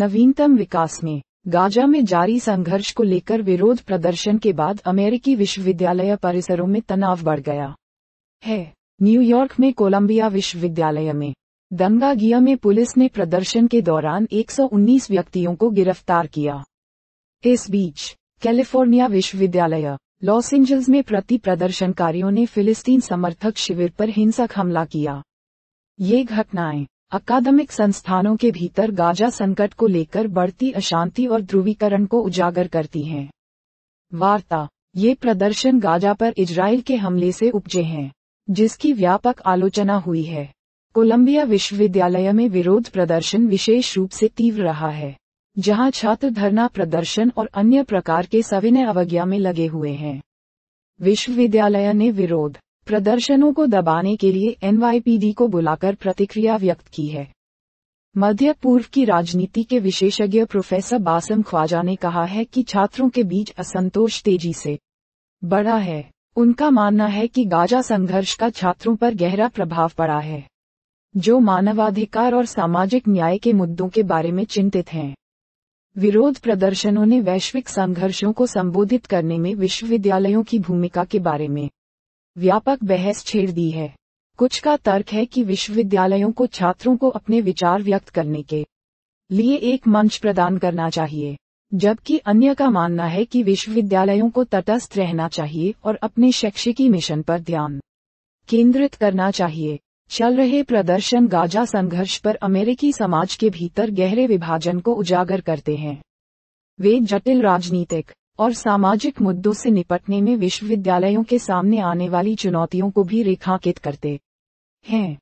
नवीनतम विकास में गाजा में जारी संघर्ष को लेकर विरोध प्रदर्शन के बाद अमेरिकी विश्वविद्यालय परिसरों में तनाव बढ़ गया है न्यूयॉर्क में कोलंबिया विश्वविद्यालय में दंगागिया में पुलिस ने प्रदर्शन के दौरान 119 व्यक्तियों को गिरफ्तार किया इस बीच कैलिफोर्निया विश्वविद्यालय लॉस एंजल्स में प्रति प्रदर्शनकारियों ने फिलिस्तीन समर्थक शिविर पर हिंसक हमला किया ये घटनाएं अकादमिक संस्थानों के भीतर गाजा संकट को लेकर बढ़ती अशांति और ध्रुवीकरण को उजागर करती हैं वार्ता ये प्रदर्शन गाजा पर इजराइल के हमले से उपजे हैं जिसकी व्यापक आलोचना हुई है कोलंबिया विश्वविद्यालय में विरोध प्रदर्शन विशेष रूप से तीव्र रहा है जहां छात्र धरना प्रदर्शन और अन्य प्रकार के सविनय अवज्ञा में लगे हुए हैं विश्वविद्यालय ने विरोध प्रदर्शनों को दबाने के लिए एनवाईपीडी को बुलाकर प्रतिक्रिया व्यक्त की है मध्य पूर्व की राजनीति के विशेषज्ञ प्रोफेसर बासम ख्वाजा ने कहा है कि छात्रों के बीच असंतोष तेजी से बढ़ा है उनका मानना है कि गाजा संघर्ष का छात्रों पर गहरा प्रभाव पड़ा है जो मानवाधिकार और सामाजिक न्याय के मुद्दों के बारे में चिंतित हैं विरोध प्रदर्शनों ने वैश्विक संघर्षों को संबोधित करने में विश्वविद्यालयों की भूमिका के बारे में व्यापक बहस छेड़ दी है कुछ का तर्क है कि विश्वविद्यालयों को छात्रों को अपने विचार व्यक्त करने के लिए एक मंच प्रदान करना चाहिए जबकि अन्य का मानना है कि विश्वविद्यालयों को तटस्थ रहना चाहिए और अपने शैक्षिकी मिशन पर ध्यान केंद्रित करना चाहिए चल रहे प्रदर्शन गाजा संघर्ष पर अमेरिकी समाज के भीतर गहरे विभाजन को उजागर करते हैं वे जटिल राजनीतिक और सामाजिक मुद्दों से निपटने में विश्वविद्यालयों के सामने आने वाली चुनौतियों को भी रेखांकित करते हैं